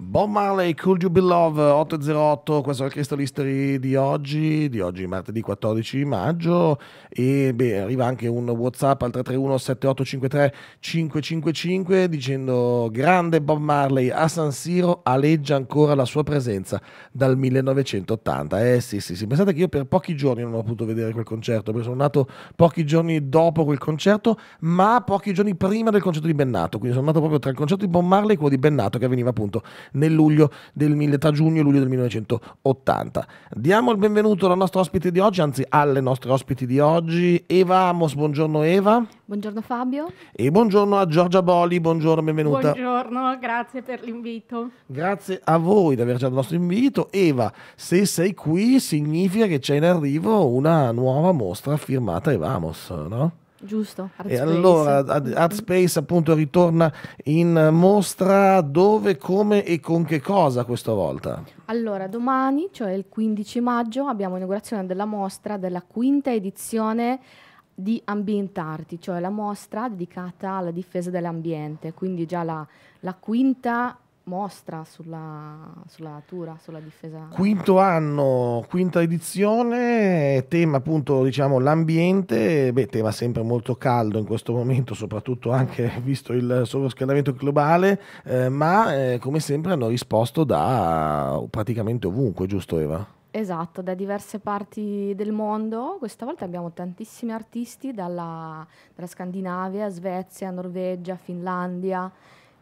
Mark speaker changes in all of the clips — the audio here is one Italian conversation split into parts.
Speaker 1: Bob Marley, Could You Be Love 808, questo è il Crystal History di oggi, di oggi martedì 14 maggio e beh, arriva anche un Whatsapp al 331 7853 555 dicendo grande Bob Marley a San Siro aleggia ancora la sua presenza dal 1980. Eh sì sì sì, pensate che io per pochi giorni non ho potuto vedere quel concerto perché sono nato pochi giorni dopo quel concerto ma pochi giorni prima del concerto di Bennato, quindi sono nato proprio tra il concerto di Bob Marley e quello di Bennato che veniva appunto nel luglio del, tra giugno e luglio del 1980. Diamo il benvenuto alla nostra ospite di oggi, anzi alle nostre ospiti di oggi. Eva Amos, buongiorno Eva.
Speaker 2: Buongiorno Fabio.
Speaker 1: E buongiorno a Giorgia Boli, buongiorno, benvenuta.
Speaker 3: Buongiorno, grazie per l'invito.
Speaker 1: Grazie a voi di aver accettato il nostro invito. Eva, se sei qui significa che c'è in arrivo una nuova mostra firmata Eva Amos, no?
Speaker 2: Giusto. Art e allora
Speaker 1: Art Space appunto ritorna in mostra dove, come e con che cosa questa volta?
Speaker 2: Allora, domani, cioè il 15 maggio, abbiamo inaugurazione della mostra della quinta edizione di Ambientarti, cioè la mostra dedicata alla difesa dell'ambiente, quindi già la, la quinta mostra sulla, sulla natura, sulla difesa.
Speaker 1: Quinto anno, quinta edizione, tema appunto diciamo l'ambiente, beh, tema sempre molto caldo in questo momento, soprattutto anche visto il surriscaldamento globale, eh, ma eh, come sempre hanno risposto da praticamente ovunque, giusto Eva?
Speaker 2: Esatto, da diverse parti del mondo. Questa volta abbiamo tantissimi artisti dalla, dalla Scandinavia, Svezia, Norvegia, Finlandia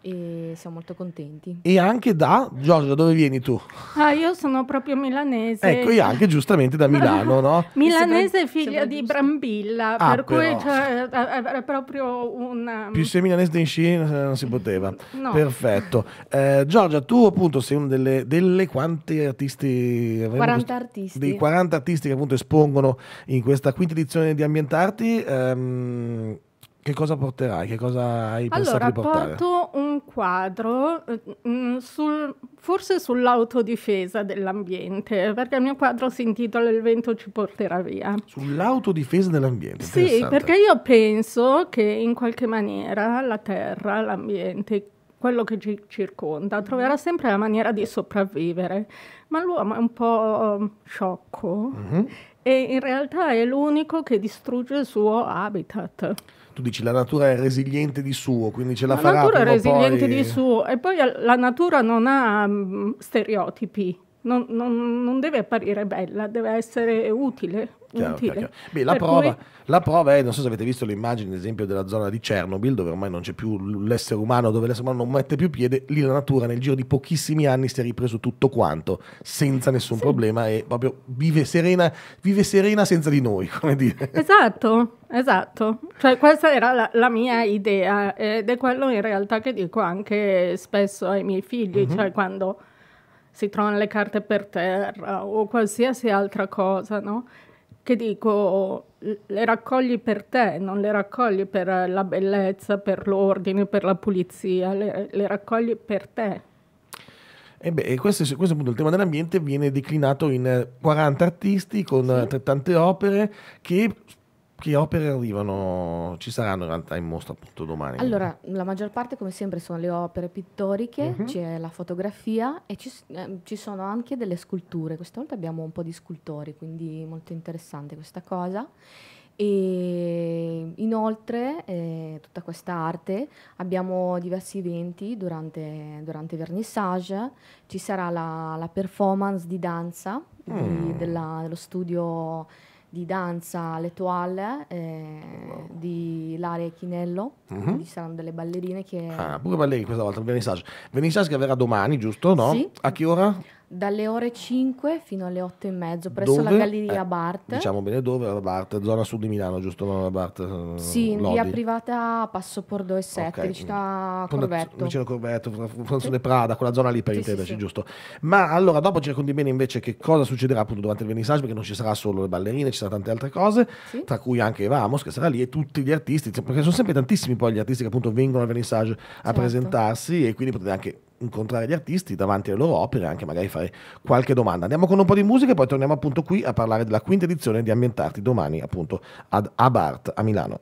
Speaker 2: e siamo molto contenti.
Speaker 1: E anche da Giorgio, dove vieni tu?
Speaker 3: Ah, io sono proprio milanese. Ecco, io anche
Speaker 1: giustamente da Milano, no?
Speaker 3: milanese figlia di Brambilla, ah, per però. cui cioè, era proprio un um, più
Speaker 1: sei milanese in sci eh, non si poteva. No. Perfetto. Eh, Giorgia, tu appunto sei una delle, delle quanti artisti 40
Speaker 2: artisti. Dei
Speaker 1: 40 artisti che appunto espongono in questa quinta edizione di Ambientarti. Ehm, che cosa porterai? Che cosa hai pensato allora, di portare? porto
Speaker 3: un quadro mm, mm, sul, forse sull'autodifesa dell'ambiente, perché il mio quadro si intitola Il vento ci porterà via.
Speaker 1: Sull'autodifesa dell'ambiente? Sì, perché
Speaker 3: io penso che in qualche maniera la terra, l'ambiente, quello che ci circonda, troverà sempre la maniera di sopravvivere, ma l'uomo è un po' sciocco mm-hmm. e in realtà è l'unico che distrugge il suo habitat
Speaker 1: tu dici la natura è resiliente di suo, quindi ce la, la farà. La natura è resiliente poi... di
Speaker 3: suo e poi la natura non ha um, stereotipi non, non, non, deve apparire bella, deve essere utile. Chiaro, utile. Chiaro, chiaro. Beh, la, prova, cui...
Speaker 1: la, prova, è, non so se avete visto l'immagine, ad esempio, della zona di Chernobyl, dove ormai non c'è più l'essere umano, dove l'essere umano non mette più piede, lì la natura nel giro di pochissimi anni si è ripreso tutto quanto, senza nessun sì. problema e proprio vive serena, vive serena senza di noi, come dire.
Speaker 3: Esatto, esatto. Cioè, questa era la, la, mia idea ed è quello in realtà che dico anche spesso ai miei figli, mm-hmm. cioè quando si trovano le carte per terra o qualsiasi altra cosa, no? Che dico, le raccogli per te, non le raccogli per la bellezza, per l'ordine, per la pulizia, le, le raccogli per te.
Speaker 1: E beh, questo, questo, è appunto il tema dell'ambiente viene declinato in 40 artisti con sì. tante opere che che opere arrivano, ci saranno in realtà in mostra appunto domani? Allora,
Speaker 2: la maggior parte come sempre sono le opere pittoriche, mm-hmm. c'è la fotografia e ci, eh, ci, sono anche delle sculture. Questa volta abbiamo un po' di scultori, quindi molto interessante questa cosa. E inoltre, eh, tutta questa arte, abbiamo diversi eventi durante, durante Vernissage, ci sarà la, la performance di danza mm. di, della, dello studio di danza alle eh, wow. di Laria Chinello, mm-hmm. ci saranno delle ballerine che... Ah, pure
Speaker 1: ballerine questa volta, il vernissage. Vernissage che avverrà domani, giusto? No? Sì. A che ora?
Speaker 2: dalle ore 5 fino alle 8 e mezzo presso dove? la galleria eh, Bart. Diciamo
Speaker 1: bene dove la Bart, zona sud di Milano, giusto? la Bart. Eh, sì, in via
Speaker 2: privata Passo Pordo e 7, okay. vicino a mm, Corvetto. Vicino
Speaker 1: a Corvetto, Fondazione Prada, quella zona lì per sì, intenderci, sì, sì. giusto? Ma allora dopo ci racconti bene invece che cosa succederà appunto durante il vernissage, perché non ci sarà solo le ballerine, ci saranno tante altre cose, sì. tra cui anche Vamos che sarà lì e tutti gli artisti, perché sono sempre tantissimi poi gli artisti che appunto vengono al vernissage a certo. presentarsi e quindi potete anche incontrare gli artisti davanti alle loro opere e anche magari fare qualche domanda. Andiamo con un po' di musica e poi torniamo appunto qui a parlare della quinta edizione di Ambientarti domani appunto ad Abart a Milano.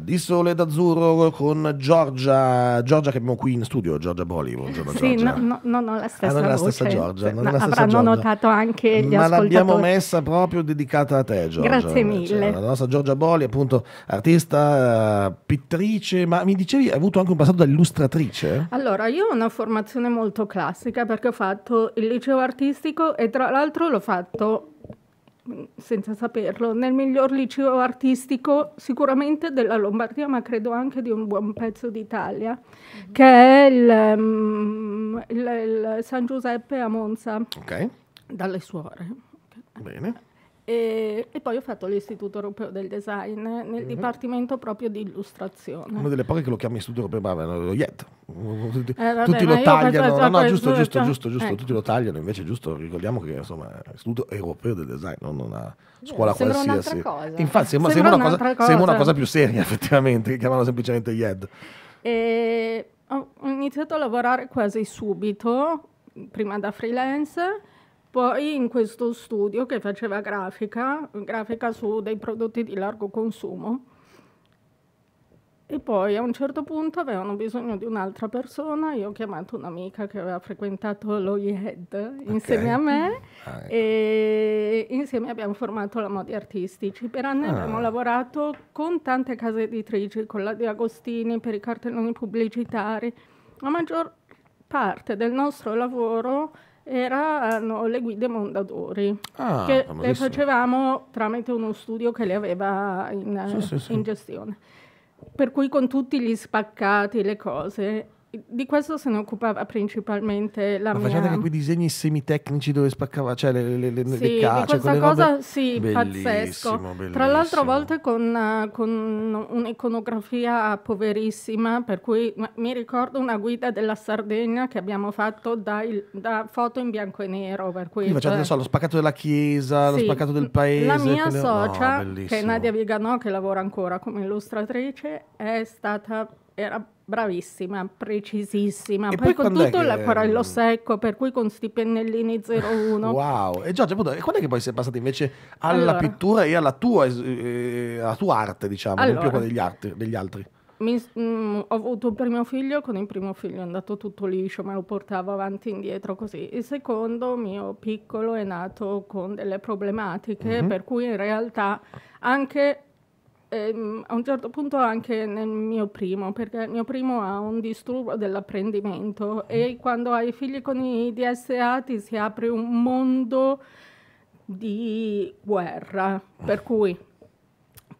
Speaker 1: di Sole d'Azzurro con Giorgia, Giorgia che abbiamo qui in studio, Giorgia Boli. Buongiorno, sì, Giorgia.
Speaker 3: No, no, non la stessa, ah, non è la stessa Giorgia. Non la stessa Giorgia. notato anche gli Ma l'abbiamo
Speaker 1: messa proprio dedicata a te, Giorgia. Grazie cioè, mille. La nostra Giorgia Boli, appunto, artista, eh, pittrice, ma mi dicevi, hai avuto anche un passato da illustratrice?
Speaker 3: Allora, io ho una formazione molto classica perché ho fatto il liceo artistico e tra l'altro l'ho fatto senza saperlo, nel miglior liceo artistico sicuramente della Lombardia, ma credo anche di un buon pezzo d'Italia, mm-hmm. che è il, um, il, il, San Giuseppe a Monza, okay. dalle suore. Bene. E, e, poi ho fatto l'Istituto Europeo del Design nel mm-hmm. dipartimento proprio di illustrazione. Una
Speaker 1: delle poche che lo chiama Istituto Europeo, ma lo IET. Tutti, eh, vabbè, tutti lo tagliano, no, no, giusto, giusto, giusto, giusto, eh. ecco. tutti lo tagliano, invece giusto, ricordiamo che insomma l'Istituto Europeo del Design non una scuola yeah, qualsiasi. Infatti sembra, sembra, sembra, una cosa, cosa. sembra, una cosa, più seria effettivamente, che chiamano semplicemente IED.
Speaker 3: E ho iniziato a lavorare quasi subito, prima da freelance poi in questo studio che faceva grafica, grafica su dei prodotti di largo consumo, e poi a un certo punto avevano bisogno di un'altra persona, io ho chiamato un'amica che aveva frequentato lo IED insieme okay. a me ah, ecco. e insieme abbiamo formato la Modi Artistici. Per anni ah. abbiamo lavorato con tante case editrici, con la Di Agostini, per i cartelloni pubblicitari. La maggior parte del nostro lavoro erano le guide Mondadori ah, che famosissimo. le facevamo tramite uno studio che le aveva in, sì, sì, sì. in gestione per cui con tutti gli spaccati, le cose, di questo se ne occupava principalmente la Ma mia... facciate anche quei
Speaker 1: disegni semitecnici dove spaccava, cioè le, le, le, sì, le cacce, questa cosa robe... sì, bellissimo, pazzesco. Bellissimo. Tra l'altro a
Speaker 3: volte con, eh, con un'iconografia poverissima, per cui mi ricordo una guida della Sardegna che abbiamo fatto da, il, da foto in bianco e nero. Per cui, Quindi cioè... so,
Speaker 1: lo spaccato della chiesa, sì, lo spaccato del paese. La mia quelle... socia, no, che è Nadia
Speaker 3: Viganò, che lavora ancora come illustratrice, è stata era bravissima, precisissima. E poi, poi con tutto l'acquarello secco, per cui con sti pennellini 01.
Speaker 1: wow, e Giorgio, appunto, e quando è che poi sei passata invece alla allora. pittura e alla tua, eh, alla tua arte, diciamo, allora. non più quella degli, arti, degli altri?
Speaker 3: Mi, mh, mm, ho avuto il primo figlio, con il primo figlio è andato tutto liscio, me lo portavo avanti e indietro così. Il secondo mio piccolo è nato con delle problematiche, mm-hmm. per cui in realtà anche Ehm, a un certo punto anche nel mio primo, perché il mio primo ha un disturbo dell'apprendimento e mm. quando hai figli con i DSA ti si apre un mondo di guerra, per cui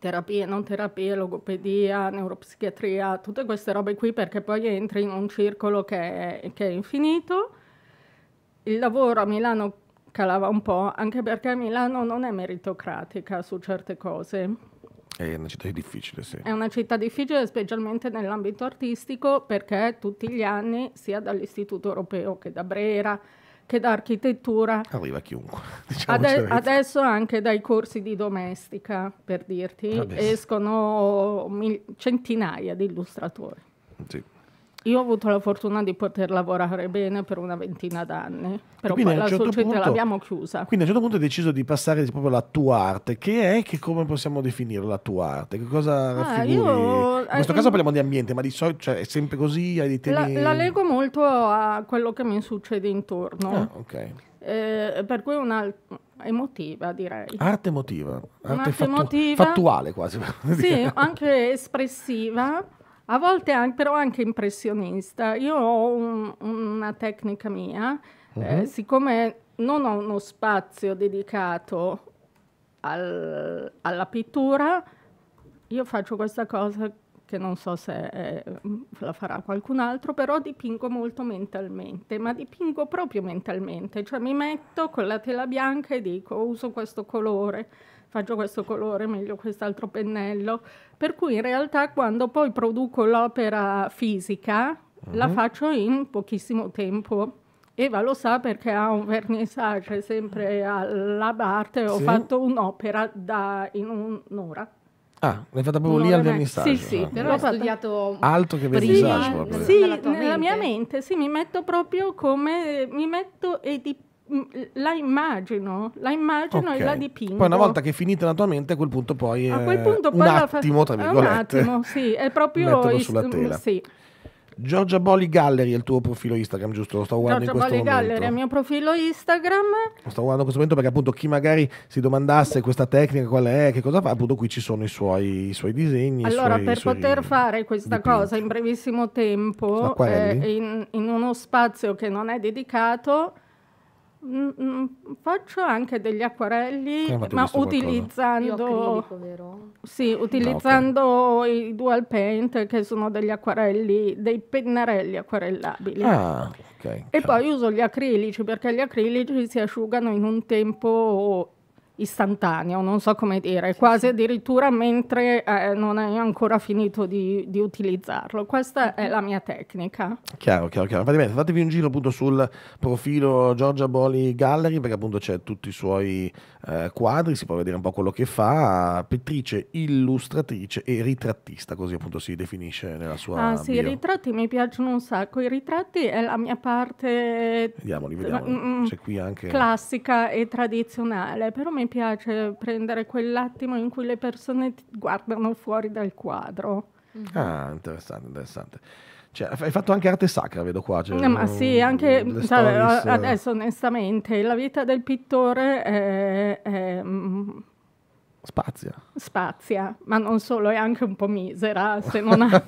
Speaker 3: terapia, non terapia, logopedia, neuropsichiatria, tutte queste robe qui perché poi entri in un circolo che è, che è infinito. Il lavoro a Milano calava un po', anche perché Milano non è meritocratica su certe cose
Speaker 1: è una città difficile, sì. È
Speaker 3: una città difficile specialmente nell'ambito artistico perché tutti gli anni, sia dall'Istituto Europeo che da Brera, che da architettura.
Speaker 1: Arriva chiunque. Diciamo Ade-
Speaker 3: adesso anche dai corsi di domestica, per dirti, Vabbè. escono mil- centinaia di illustratori. Sì. Io ho avuto la fortuna di poter lavorare bene per una ventina d'anni, però quindi, poi la certo società punto, l'abbiamo chiusa.
Speaker 1: Quindi a un certo punto hai deciso di passare proprio alla tua arte, che è, che come possiamo definire la tua arte? Che cosa ah, io, In questo eh, caso parliamo di ambiente, ma di solito cioè, è sempre così, hai dei temi... La, la, lego
Speaker 3: molto a quello che mi succede intorno. Ah, ok. Eh, per cui un'altra emotiva direi.
Speaker 1: Arte emotiva, arte, arte fattu- emotiva. fattuale quasi. Sì,
Speaker 3: anche espressiva a volte anche, però anche impressionista. Io ho un, una tecnica mia, uh-huh. eh, mhm. siccome non ho uno spazio dedicato al, alla pittura, io faccio questa cosa che non so se eh, la farà qualcun altro, però dipingo molto mentalmente, ma dipingo proprio mentalmente, cioè mi metto con la tela bianca e dico uso questo colore faccio questo colore, meglio quest'altro pennello, per cui in realtà quando poi produco l'opera fisica mm-hmm. la mhm. faccio in pochissimo tempo. Eva lo sa perché ha un vernissage sempre alla Barte ho sì. fatto un'opera da, in un'ora.
Speaker 1: Ah, l'hai fatta proprio lì al vernissage? Sì, sì, ah, però ho studiato altro che vernissage. Sì, sì nella mia
Speaker 3: mente, sì, mi metto proprio come mi metto e dipingo la immagino, la immagino okay. e la dipingo. Poi una volta
Speaker 1: che è finita la tua mente, a quel punto poi a eh, quel punto un poi attimo, fa... tra virgolette. Un attimo,
Speaker 3: sì, è proprio Metterlo is... sulla tela. Sì.
Speaker 1: Giorgia Boli Gallery è il tuo profilo Instagram, giusto? Lo sto guardando Giorgia in questo Boli momento. Gallery è il
Speaker 3: mio profilo Instagram.
Speaker 1: Lo sto guardando in questo momento perché appunto chi magari si domandasse questa tecnica qual è, che cosa fa, appunto qui ci sono i suoi, i suoi disegni. Allora, suoi, per poter
Speaker 3: fare questa dipinti. cosa in brevissimo tempo, eh, in, in uno spazio che non è dedicato Mm, mm, faccio anche degli acquarelli, ma utilizzando, acrilico, sì, ah, utilizzando no, okay. i dual paint, che sono degli acquarelli, dei pennarelli acquarellabili. Ah, okay. E poi uso gli acrilici perché gli acrilici si asciugano in un tempo istantaneo, non so come dire, quasi addirittura mentre eh, non hai ancora finito di, di, utilizzarlo. Questa è mhm. la mia tecnica.
Speaker 1: Chiaro, chiaro, chiaro. Fatevi, fatevi un giro appunto sul profilo Giorgia Boli Gallery perché appunto c'è tutti i suoi eh, quadri, si può vedere un po' quello che fa, pittrice, illustratrice e ritrattista, così appunto si definisce nella sua Ah sì, bio. i
Speaker 3: ritratti mi piacciono un sacco, i ritratti è la mia parte vediamoli, eh, vediamoli. Mm, mm, c'è qui anche... classica e tradizionale, però mi piace prendere quell'attimo in cui le persone ti guardano fuori dal quadro. Mm-hmm. Ah,
Speaker 1: interessante, interessante. Cioè, hai fatto anche arte sacra, vedo qua. Cioè, no, eh, ma mm, sì, anche cioè, stories... adesso
Speaker 3: onestamente la vita del pittore è, è mm, Spazia. Spazia, ma non solo, è anche un po' misera se non, hai,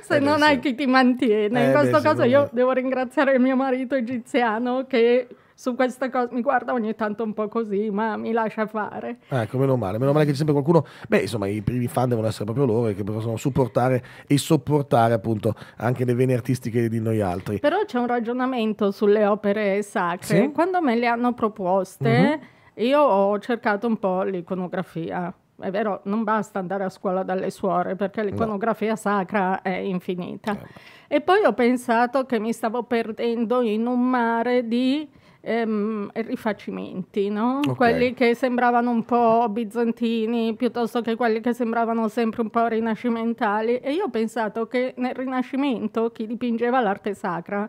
Speaker 3: se eh, non hai chi ti mantiene. Eh In questo beh, caso io beh. devo ringraziare il mio marito egiziano che su questa cosa, mi guarda ogni tanto un po' così, ma mi lascia fare.
Speaker 1: Ecco, meno male, meno male che c'è sempre qualcuno, beh insomma i primi fan devono essere proprio loro e che possono supportare e sopportare appunto anche le vene artistiche di noi altri.
Speaker 3: Però c'è un ragionamento sulle opere sacre, sì? quando me le hanno proposte mm-hmm. io ho cercato un po' l'iconografia. È vero, non basta andare a scuola dalle suore perché l'iconografia no. sacra è infinita. Eh. E poi ho pensato che mi stavo perdendo in un mare di ehm, rifacimenti, no? okay. quelli che sembravano un po' bizantini piuttosto che quelli che sembravano sempre un po' rinascimentali e io ho pensato che nel Rinascimento chi dipingeva l'arte sacra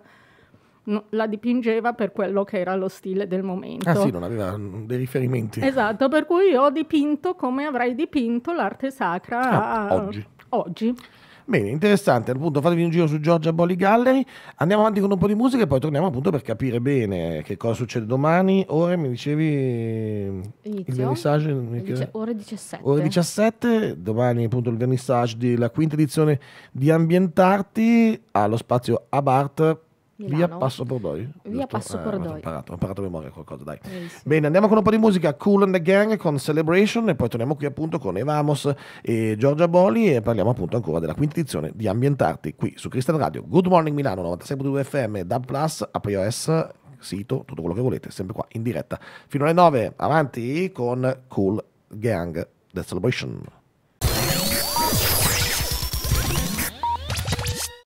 Speaker 3: la dipingeva per quello che era lo stile del momento. Ah sì, non
Speaker 1: aveva mm, dei riferimenti.
Speaker 3: Esatto, per cui ho dipinto come avrei dipinto l'arte sacra ah, a... oggi. oggi.
Speaker 1: Bene, interessante. Appunto, fatevi un giro su Giorgia Bolli Gallery. Andiamo avanti con un po' di musica e poi torniamo appunto per capire bene che cosa succede domani. Ore mi dicevi
Speaker 2: Inizio. il vernissage? Dice, ore 17. Ore
Speaker 1: 17. Domani appunto il vernissage della quinta edizione di Ambientarti allo spazio Abart Via Passo Bordoi. Via Passo Bordoi. Eh, ho, imparato, ho imparato a memoria qualcosa, dai. Eh, Bene, andiamo con un po' di musica. Cool and the Gang con Celebration e poi torniamo qui appunto con Evamos e Giorgia Boli e parliamo appunto ancora della quinta edizione di Ambientarti qui su Cristian Radio. Good Morning Milano 96.2 FM, Dub Plus, APOS, sito, tutto quello che volete, sempre qua in diretta. Fino alle 9, avanti con Cool Gang, The Celebration.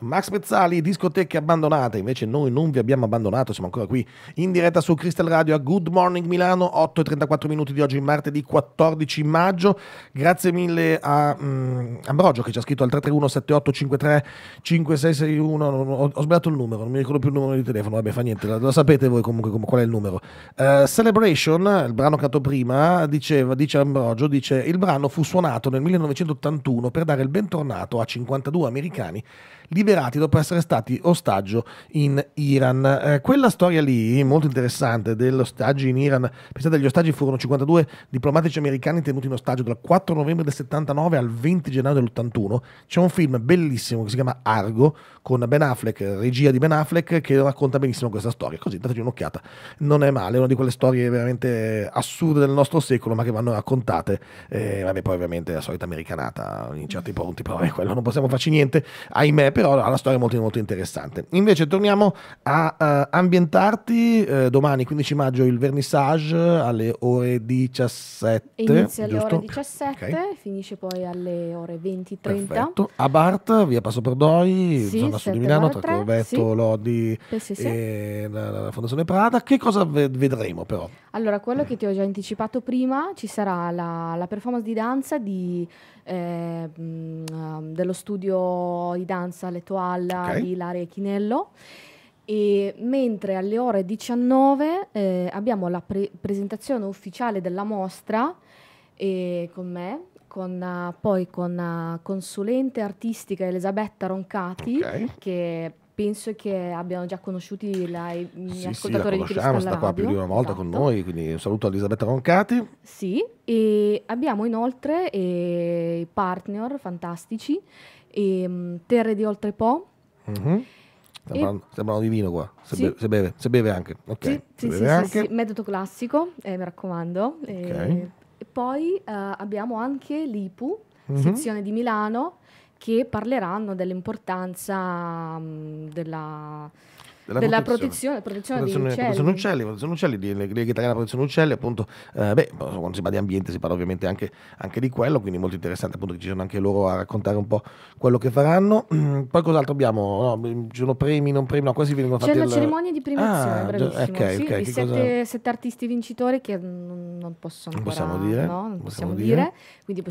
Speaker 1: Max Pezzali, discoteche abbandonate, invece noi non vi abbiamo abbandonato, siamo ancora qui in diretta su Crystal Radio a Good Morning Milano, 8 e 34 minuti di oggi, martedì 14 maggio. Grazie mille a um, Ambrogio che ci ha scritto al 331-7853-5661, ho, ho, sbagliato il numero, non mi ricordo più il numero di telefono, vabbè fa niente, lo, lo sapete voi comunque come, qual è il numero. Uh, Celebration, il brano che cantato prima, diceva, dice Ambrogio, dice il brano fu suonato nel 1981 per dare il bentornato a 52 americani liberati dopo essere stati ostaggio in Iran. Eh, quella storia lì, molto interessante, degli ostaggi in Iran, pensate agli ostaggi furono 52 diplomatici americani tenuti in ostaggio dal 4 novembre del 79 al 20 gennaio dell'81. C'è un film bellissimo che si chiama Argo con Ben Affleck, regia di Ben Affleck, che racconta benissimo questa storia. Così dateci un'occhiata, non è male, è una di quelle storie veramente assurde del nostro secolo, ma che vanno raccontate. Eh, vabbè, poi ovviamente la solita americanata in certi punti, però è eh, quello non possiamo farci niente, ahimè però ha una storia molto, molto interessante. Invece torniamo a uh, ambientarti uh, domani 15 maggio il vernissage alle ore 17. Inizia alle giusto? ore
Speaker 2: 17, okay. finisce poi alle ore 20.30.
Speaker 1: A Bart, via Passo Perdoi, sì, zona sud di Milano, tra Corvetto, sì. Lodi sì, sì, e la, la, Fondazione Prada. Che cosa vedremo però?
Speaker 2: Allora, quello mm. che ti ho già anticipato prima, ci sarà la, la performance di danza di eh, dello studio di danza Letoal okay. di Ilaria Chinello. E mentre alle ore 19 eh, abbiamo la pre- presentazione ufficiale della mostra eh, con me, con, uh, poi con uh, consulente artistica Elisabetta Roncati, okay. che penso che abbiano già conosciuti la, i sì, ascoltatori sì, la di Cristo sta qua più di una volta esatto. con noi,
Speaker 1: quindi un saluto a Elisabetta Roncati.
Speaker 2: Sì, e abbiamo inoltre eh, partner fantastici, eh, Terre di Oltre Po.
Speaker 1: Mm-hmm. Sembrano, sembrano di vino qua, se, sì. beve, se, beve, se beve anche. Okay. Sì, se sì, beve anche. sì,
Speaker 2: metodo classico, eh, mi raccomando. Okay. Eh, e poi eh, abbiamo anche l'IPU, mm-hmm. sezione di Milano, che parleranno dell'importanza della della, della protezione, protezione, protezione, protezione uccelli. Protezione
Speaker 1: uccelli, protezione uccelli, legge italiana protezione uccelli, appunto, eh, beh, quando si parla di ambiente si parla ovviamente anche, anche, di quello, quindi molto interessante appunto che ci siano anche loro a raccontare un po' quello che faranno. Mm, poi cos'altro abbiamo? No, mm, ci sono premi, non premi, no, quasi vengono fatti C'è la il... cerimonia di premiazione, ah, bravissimo. Okay, sì, okay, sette,
Speaker 2: sette, artisti vincitori che non possono ancora, non possiamo dire, no? non possiamo, possiamo dire. dire. Quindi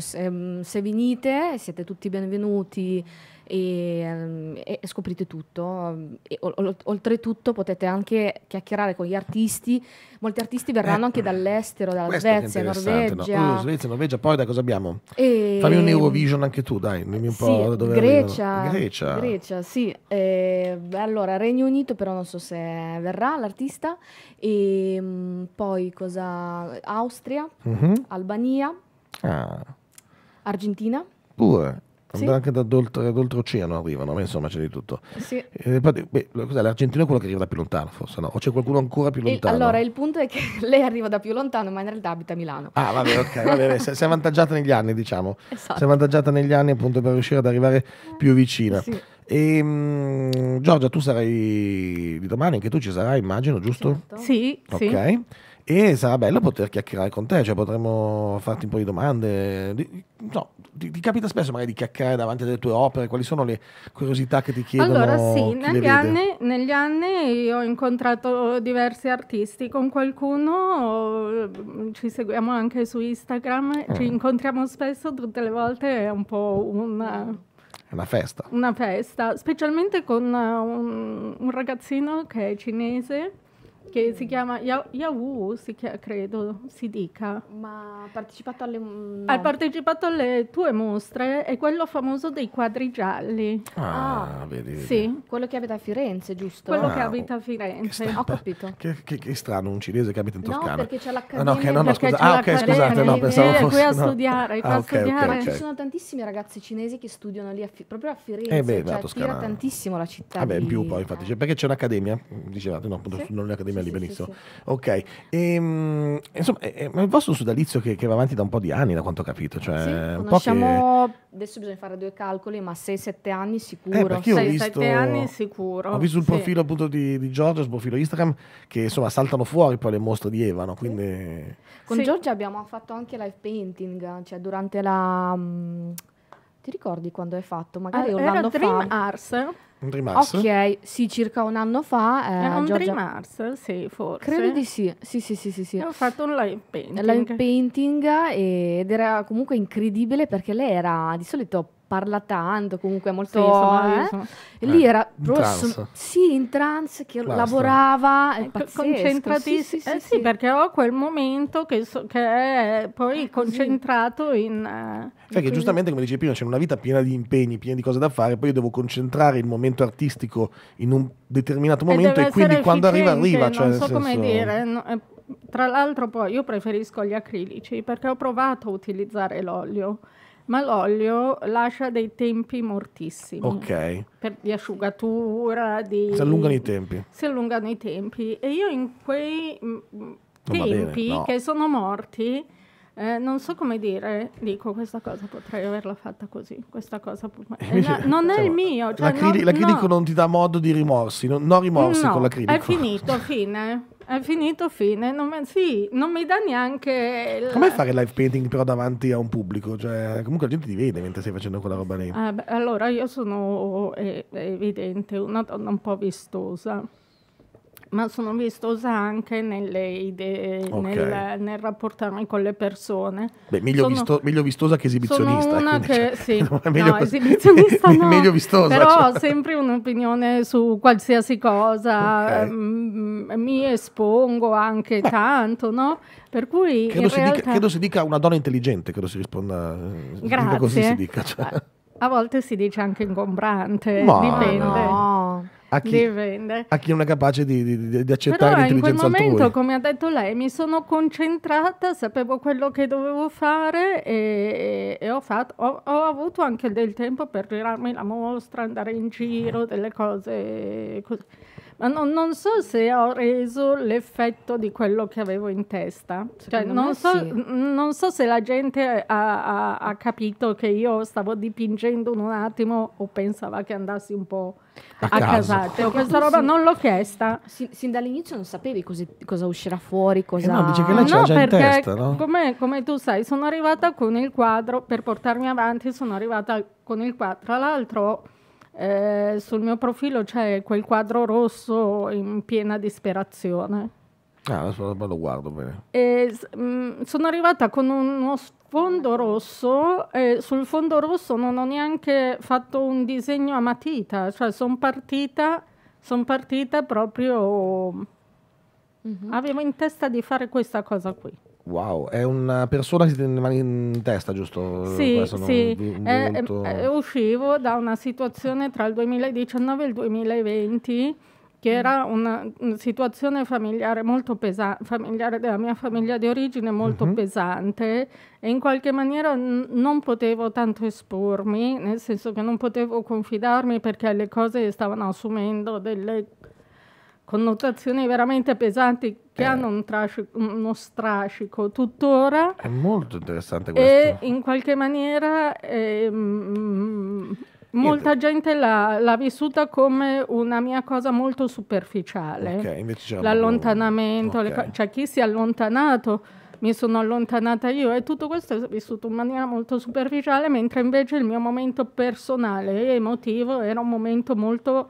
Speaker 2: ehm, se venite siete tutti benvenuti. Ehm, e, e scoprite tutto. E, oltretutto potete anche chiacchierare con gli artisti, molti artisti verranno eh, anche dall'estero, dalla Svezia, Norvegia. No? Uh,
Speaker 1: Svezia, Norvegia, poi da cosa abbiamo? E... Fammi un Eurovision anche tu, dai, dimmi un sì, po' da dove Grecia, Grecia.
Speaker 2: Grecia, sì. Eh, allora, Regno Unito però non so se verrà l'artista e mm, poi cosa? Austria, uh-huh. Albania, ah. Argentina.
Speaker 1: Pure sì. anche da d'oltreoceano arrivano, ma insomma c'è di tutto. Sì. Eh, L'Argentina è quello che arriva da più lontano, forse no? O c'è qualcuno ancora più lontano? E, allora,
Speaker 2: il punto è che lei arriva da più lontano, ma in realtà abita a Milano.
Speaker 1: Ah, vabbè, ok, vabbè, si è avvantaggiata negli anni, diciamo. Esatto. è avvantaggiata negli anni appunto per riuscire ad arrivare più vicina. Sì. E, um, Giorgia, tu sarai di domani, anche tu ci sarai, immagino, giusto? Certo.
Speaker 3: Sì, ok. Sì.
Speaker 1: E sarà bello poter chiacchierare con te, cioè potremo farti un po' di domande. no, ti, ti, capita spesso magari di chiacchierare davanti alle tue opere? Quali sono le curiosità che ti chiedono? Allora sì, negli anni,
Speaker 3: negli anni, ho incontrato diversi artisti, con qualcuno mm, ci seguiamo anche su Instagram, mm. ci incontriamo spesso tutte le volte, è un po' un... Una festa. Una festa, specialmente con uh, un, un ragazzino che è cinese che si chiama Yahoo, si chiama, credo si dica. Ma ha partecipato alle... No. Ha partecipato alle tue mostre, è quello famoso dei quadri gialli. Ah, ah vedi, vedi. Sì. Quello che abita a Firenze, giusto? Quello ah, che abita a Firenze. Ho capito.
Speaker 1: Che, che, che, strano, un cinese che abita in Toscana. No, perché c'è l'accademia. Ah, no, che, no, no, scusa. ah ok, scusate, no, pensavo fosse... Eh, qui a studiare, qui ah, a studiare. Okay, okay. ci sono
Speaker 2: tantissimi ragazzi cinesi che studiano lì, a proprio a Firenze. Eh beh, cioè, tantissimo la città. Vabbè, in più poi,
Speaker 1: infatti, cioè, perché c'è un'accademia, dicevate, no, appunto, sì? non l'Accademia quelli, benissimo. Ok, e, ehm, insomma, è, eh, è eh, il vostro sodalizio che, che, va avanti da un po' di anni, da quanto ho capito. Cioè, conosciamo,
Speaker 2: che... adesso bisogna fare due calcoli, ma 6-7 anni sicuro. 6-7 eh, visto... anni sicuro. Ho visto il profilo
Speaker 1: appunto di, di Giorgio, il profilo Instagram, che insomma saltano fuori poi le mostre di Evano, quindi... Con
Speaker 2: Giorgio abbiamo fatto anche live painting, cioè durante la... Mh, mm, ti ricordi quando hai fatto? Magari ah, un anno Dream fa.
Speaker 3: Arts.
Speaker 1: Un Dream Mars? Ok,
Speaker 2: sì, circa un anno fa. Eh, Henry eh, Giorgia...
Speaker 3: Marcel, sì, forse. Credo
Speaker 2: di sì. Sì, sì, sì, sì, sì. Ho fatto
Speaker 3: un live painting. Live
Speaker 2: painting ed era comunque incredibile perché lei era di solito parla tanto, comunque molto... Sì, insomma, eh? insomma. Lì eh, era in Sì, in trance, che Basta. lavorava, è Concentratissimo.
Speaker 3: Sì, sì, eh, sì, perché ho quel momento che, so, che è poi ah, concentrato in... Uh, cioè che giustamente,
Speaker 1: come dicevi prima, c'è una vita piena di impegni, piena di cose da fare, poi io devo concentrare il momento artistico in un determinato momento e, e quindi quando arriva arriva. Non cioè, non so senso... come dire...
Speaker 3: No, eh, tra l'altro poi io preferisco gli acrilici perché ho provato a utilizzare l'olio ma l'olio lascia dei tempi mortissimi. Ok. Per, di asciugatura, di... Si allungano i
Speaker 1: tempi. Si
Speaker 3: allungano i tempi. E io in quei mm, tempi no. che sono morti eh, non so come dire, dico questa cosa potrei averla fatta così, questa cosa eh, no, non diciamo, è cioè, il mio. Cioè, l'acrilico, non, l'acrilico no. non
Speaker 1: ti dà modo di rimorsi, non, non rimorsi no, con critica. È
Speaker 3: finito, fine. È finito, fine. Non mi, sì, non mi dà neanche. Il... Come fare
Speaker 1: live painting però davanti a un pubblico? Cioè, comunque la gente ti vede mentre stai facendo quella roba lì.
Speaker 3: Eh, beh, allora, io sono, è, eh, evidente, una donna un po' vistosa ma sono vistosa anche nelle idee, okay. nel, nel, rapportarmi con le persone.
Speaker 1: Beh, meglio, sono, visto, meglio vistosa che esibizionista. Sono cioè, che, cioè, sì, meglio, no, esibizionista no, meglio vistosa. Però cioè. ho
Speaker 3: sempre un'opinione su qualsiasi cosa, okay. Ehm, mi espongo anche Beh. tanto, no? Per cui credo si, realtà... dica, credo,
Speaker 1: si dica, una donna intelligente, credo si risponda Grazie. così si dica. Cioè.
Speaker 3: A volte si dice anche ingombrante, Ma dipende. No a chi, li A
Speaker 1: chi non è capace di, di, di accettare Però l'intelligenza altrui. in quel momento,
Speaker 3: come ha detto lei, mi sono concentrata, sapevo quello che dovevo fare e, e ho, fatto, ho, ho, avuto anche del tempo per girarmi la mostra, andare in giro, delle cose così. Ma non, non so se ho reso l'effetto di quello che avevo in testa. Cioè, non, so, sì. non, so, se la gente ha, ha, ha capito che io stavo dipingendo in un attimo o pensava che andassi un po' a, a casate. Questa roba non l'ho chiesta. Sin, sin dall'inizio non sapevi così, cosa uscirà fuori, cosa... Eh no, dice che lei no, già in testa, no? Come, come tu sai, sono arrivata con il quadro, per portarmi avanti sono arrivata con il quadro. Tra l'altro... Eh, sul mio profilo c'è quel quadro rosso in piena disperazione.
Speaker 1: Ah, adesso lo guardo bene.
Speaker 3: E, mh, mm, sono arrivata con uno fondo rosso, eh, sul fondo rosso non ho neanche fatto un disegno a matita, cioè sono partita, son partita proprio... Mm-hmm. Avevo in testa di fare questa cosa qui.
Speaker 1: Wow, è una persona che si teneva in testa, giusto? Sì, sì. Vi, eh, molto... eh,
Speaker 3: uscivo da una situazione tra il 2019 e il 2020 che mm. era una, una situazione familiare, pesa- familiare della mia famiglia di origine molto uh-huh. pesante e in qualche maniera n- non potevo tanto espormi, nel senso che non potevo confidarmi perché le cose stavano assumendo delle connotazioni veramente pesanti che eh. hanno un trascico, uno strascico tuttora. È
Speaker 1: molto interessante questo.
Speaker 3: E in qualche maniera... Ehm, Molta Niente. gente l'ha, l'ha, vissuta come una mia cosa molto superficiale.
Speaker 1: Okay, L'allontanamento,
Speaker 3: okay. co- cioè chi si è allontanato, mi sono allontanata io e tutto questo è vissuto in maniera molto superficiale, mentre invece il mio momento personale e emotivo era un momento molto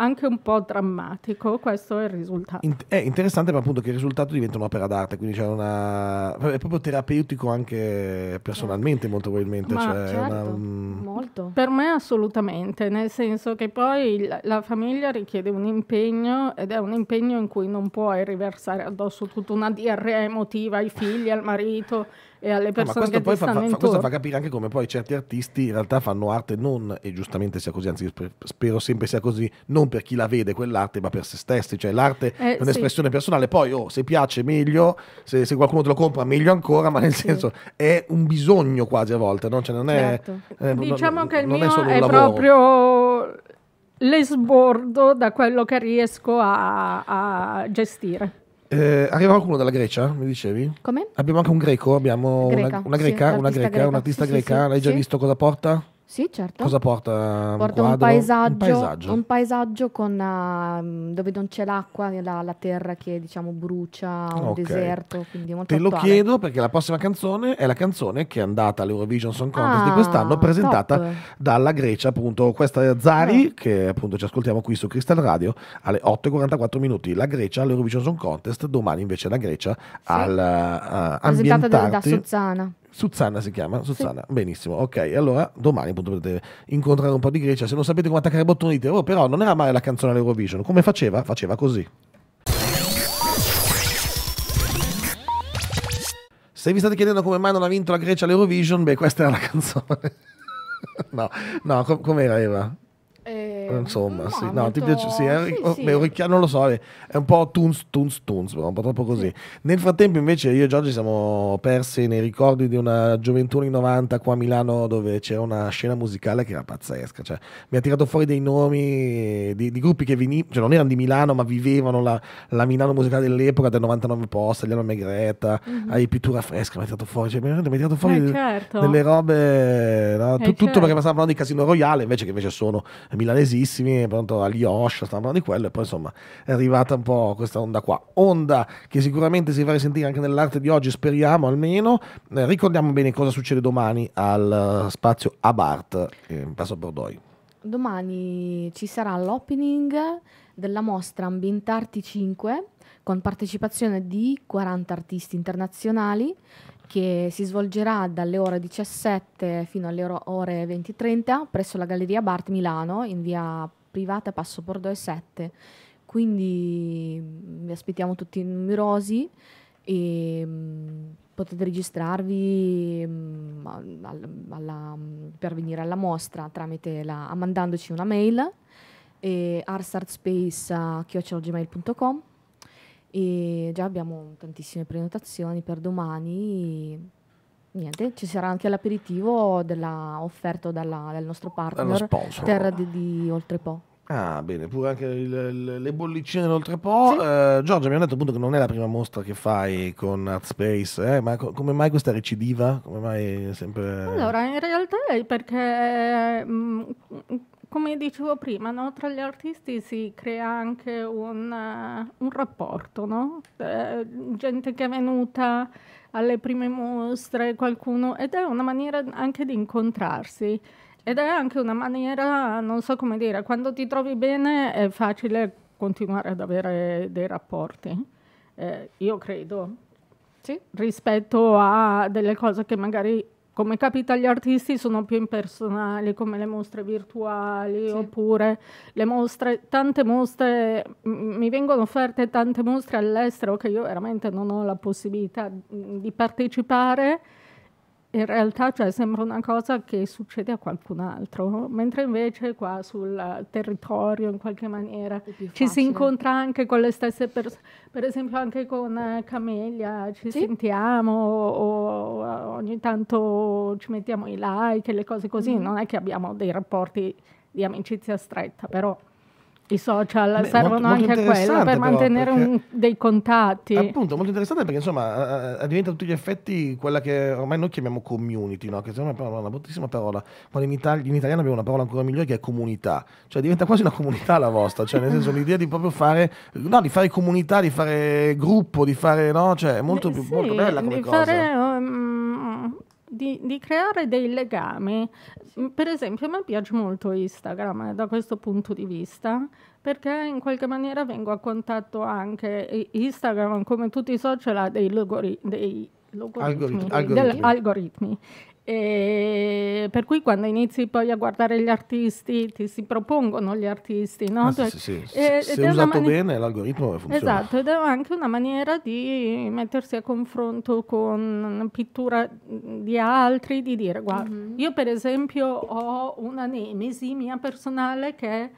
Speaker 3: anche un po' drammatico, questo è il risultato. In-
Speaker 1: è interessante ma appunto che il risultato diventa un'opera d'arte, quindi c'è una... è proprio terapeutico anche personalmente molto probabilmente. Ma cioè certo, una... Mm,
Speaker 3: molto. Per me assolutamente, nel senso che poi la, la famiglia richiede un impegno ed è un impegno in cui non puoi riversare addosso tutta una diarrea emotiva ai figli, al marito e alle ah, persone no, che poi fa, fa, Questo fa
Speaker 1: capire anche come poi certi artisti in realtà fanno arte non, e giustamente sia così, anzi spero sempre sia così, non per chi la vede quell'arte, ma per se stessi. Cioè l'arte eh, è un'espressione sì. personale, poi oh, se piace meglio, se, se, qualcuno te lo compra meglio ancora, ma nel sì. senso è un bisogno quasi a volte, no? cioè, non è, certo. eh, diciamo non, che il non è solo un è lavoro.
Speaker 3: proprio l'esbordo da quello che riesco a, a gestire.
Speaker 1: Eh, arriva qualcuno dalla Grecia, mi dicevi? Come? Abbiamo anche un greco, abbiamo greca, una, una, greca, sì, una, greca, greca, un'artista sì, greca. Sì, L'hai già visto cosa porta?
Speaker 2: Sì, certo. Cosa
Speaker 1: porta? Um, porta un, un, paesaggio, un, paesaggio, un
Speaker 2: paesaggio, con, uh, dove non c'è l'acqua, la, la, terra che diciamo brucia, un okay. deserto. Quindi molto Te attuale. lo chiedo
Speaker 1: perché la prossima canzone è la canzone che è andata all'Eurovision Song Contest ah, di quest'anno, ah, presentata top. dalla Grecia, appunto. Questa è Zari, eh. che appunto ci ascoltiamo qui su Crystal Radio alle 8.44 minuti. La Grecia all'Eurovision Song Contest, domani invece la Grecia sì. al uh, Presentata da
Speaker 2: Sozzana.
Speaker 1: Suzzanna si chiama? Suzzanna sì. benissimo. Ok, allora domani appunto potete incontrare un po' di Grecia. Se non sapete come attaccare i bottoni dite, oh però non era male la canzone all'Eurovision. Come faceva? Faceva così. Se vi state chiedendo come mai non ha vinto la Grecia all'Eurovision, beh questa era la canzone. no, no, com- com'era Eva? Eh, Insomma, no, sì. No, molto... ti piace? Sì, è, sì, sì. non lo so, è, un po' tunes, tunes, tunz, un po' troppo così. Nel frattempo invece io e Giorgio siamo persi nei ricordi di una gioventù anni 90 qua a Milano dove c'era una scena musicale che era pazzesca. Cioè, mi ha tirato fuori dei nomi di, di gruppi che venivano, cioè non erano di Milano ma vivevano la, la Milano musicale dell'epoca del 99 Post, Liano Megretta, mm-hmm. ai Pittura Fresca, mi ha tirato fuori, cioè, mi ha tirato fuori eh, certo. delle robe, no? eh, tutto certo. perché passavano di Casino Royale invece che invece sono milanesi famosissimi, pronto agli Osha, stavano di quello e poi insomma è arrivata un po' questa onda qua. Onda che sicuramente si farà sentire anche nell'arte di oggi, speriamo almeno. Eh, ricordiamo bene cosa succede domani al eh, spazio Abart in Passo Bordoi.
Speaker 2: Domani ci sarà l'opening della mostra Ambientarti 5 con partecipazione di 40 artisti internazionali che si svolgerà dalle ore 17 fino alle ore 20.30 presso la Galleria Bart Milano in via privata Passo Bordeaux 7. Quindi mm, vi aspettiamo tutti numerosi e mh, mm, potete registrarvi mh, mm, alla, alla, per venire alla mostra tramite la, mandandoci una mail e arsartspace.gmail.com e già abbiamo tantissime prenotazioni per domani. Niente, ci sarà anche l'aperitivo della, offerto dalla, dal nostro partner Terra di, di Oltrepo.
Speaker 1: Ah, bene, pure anche il, il, le bollicine d'oltrepo. Sì. Eh, Giorgia, mi hanno detto appunto che non è la prima mostra che fai con Art Space, eh? ma co- come mai questa recidiva? Come mai sempre... Allora,
Speaker 3: in realtà è perché mh, mm, come dicevo prima, no? tra gli artisti si crea anche un, uh, un rapporto, no? uh, gente che è venuta alle prime mostre, qualcuno, ed è una maniera anche di incontrarsi. Ed è anche una maniera, non so come dire, quando ti trovi bene è facile continuare ad avere dei rapporti, eh, io credo, sì. rispetto a delle cose che magari come capita agli artisti, sono più impersonali, come le mostre virtuali sì. oppure le mostre, tante mostre, mi vengono offerte tante mostre all'estero che io veramente non ho la possibilità di partecipare in realtà cioè, sembra una cosa che succede a qualcun altro, mentre invece qua sul territorio in qualche maniera ci si incontra anche con le stesse persone, per esempio anche con Camelia ci sì. sentiamo o, ogni tanto ci mettiamo i like e le cose così, mm. non è che abbiamo dei rapporti di amicizia stretta, però i social Beh, servono molto, molto anche a quello per mantenere perché, un, dei contatti. Appunto,
Speaker 1: molto interessante perché insomma diventa a tutti gli effetti quella che ormai noi chiamiamo community, no? che secondo me è una bruttissima parola, ma in, Italia, in, italiano abbiamo una parola ancora migliore che è comunità, cioè diventa quasi una comunità la vostra, cioè nel senso l'idea di proprio fare, no, di fare comunità, di fare gruppo, di fare, no, cioè è molto, eh, più, molto bella come cosa. Fare,
Speaker 3: um, di, di creare dei legami. Per esempio, a me piace molto Instagram eh, da questo punto di vista, perché in qualche maniera vengo a contatto anche Instagram, come tutti i social, ha dei, logori, dei Algoritmi. Algoritmi. algoritmi. E per cui quando inizi poi a guardare gli artisti, ti si propongono gli artisti, no? Ah, sì, cioè, sì, sì. E, eh, se usato mani- bene
Speaker 1: l'algoritmo funziona. Esatto,
Speaker 3: ed è anche una maniera di mettersi a confronto con pittura di altri, di dire, guarda, mm-hmm. io per esempio ho una nemesi mia personale che è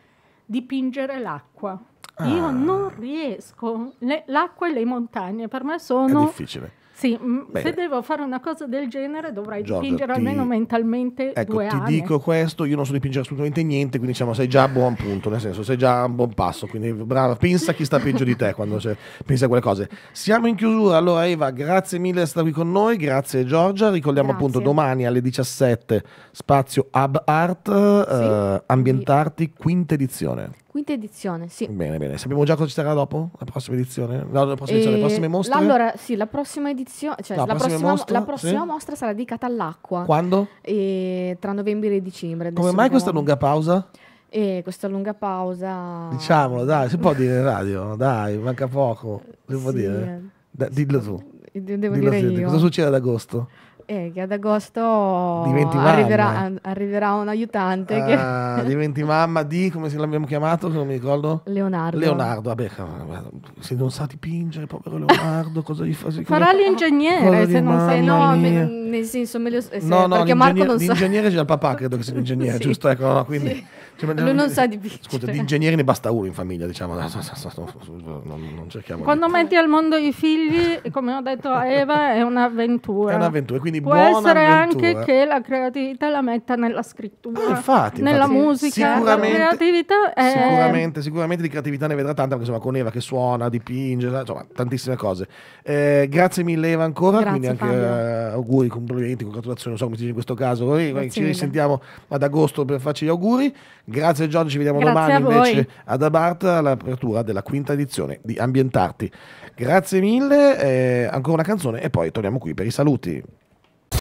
Speaker 3: dipingere l'acqua. Ah. Io non riesco, le, l'acqua e le montagne per me sono... È difficile sì, Bene. se devo fare una cosa del genere dovrei Giorgia, dipingere ti... almeno mentalmente ecco, due ti dico
Speaker 1: questo, io non so dipingere assolutamente niente, quindi diciamo sei già a buon punto, nel senso sei già a buon passo, quindi brava, pensa a chi sta peggio di te quando se, pensi a quelle cose. Siamo in chiusura, allora Eva, grazie mille di essere qui con noi, grazie Giorgia, ricordiamo grazie. appunto domani alle 17 spazio Hub Art, sì. eh, Ambientarti, quinta edizione.
Speaker 2: Quinta edizione, sì. Bene,
Speaker 1: bene. Sappiamo già cosa ci sarà dopo? La prossima edizione? No, la prossima edizione, le prossime eh, mostre? Allora,
Speaker 2: sì, la prossima edizione, cioè no, la, prossima, mostra, la prossima sì. mostra sarà dedicata all'acqua. Quando? E eh, tra novembre e dicembre. Come mai questa lunga pausa? E eh, questa lunga pausa...
Speaker 1: Diciamolo, dai, si può dire in radio, dai, manca poco. Si sì. dire? dillo tu.
Speaker 2: Devo dillo dire tu. Cosa succede
Speaker 1: ad agosto?
Speaker 2: Eh, che ad agosto arriverà, arriverà, un aiutante. Ah,
Speaker 1: che... diventi mamma di, come se l'abbiamo chiamato, che non mi ricordo? Leonardo. Leonardo, vabbè, eh, se non sa dipingere, povero Leonardo, cosa gli fa? Farà l'ingegnere, se non sai, no, me,
Speaker 2: nel senso, meglio, se, no, no, perché
Speaker 1: Marco non sa. L'ingegnere c'è il papà, credo che sia l'ingegnere, sì. giusto? Ecco, no, quindi... Sì. Cioè, Lui non sa dipingere. Scusa, di ingegneri ne basta uno in famiglia, diciamo. Non, non cerchiamo
Speaker 3: Quando di... metti al mondo i figli, come ho detto a Eva, è un'avventura. È un'avventura,
Speaker 1: quindi di Può buona essere avventura. anche che
Speaker 3: la creatività la metta nella scrittura, ah, infatti, nella infatti, musica, sicuramente, creatività è... sicuramente,
Speaker 1: sicuramente di creatività ne vedrà tanta, perché insomma con Eva che suona, dipinge, insomma tantissime cose. Eh, grazie mille Eva ancora, grazie, quindi anche eh, auguri, complimenti, congratulazioni, non so come si dice in questo caso, ci risentiamo ad agosto per farci gli auguri. Grazie Giorgio, ci vediamo grazie domani invece ad Abarta all'apertura della quinta edizione di Ambientarti. Grazie mille, eh, ancora una canzone e poi torniamo qui per i saluti.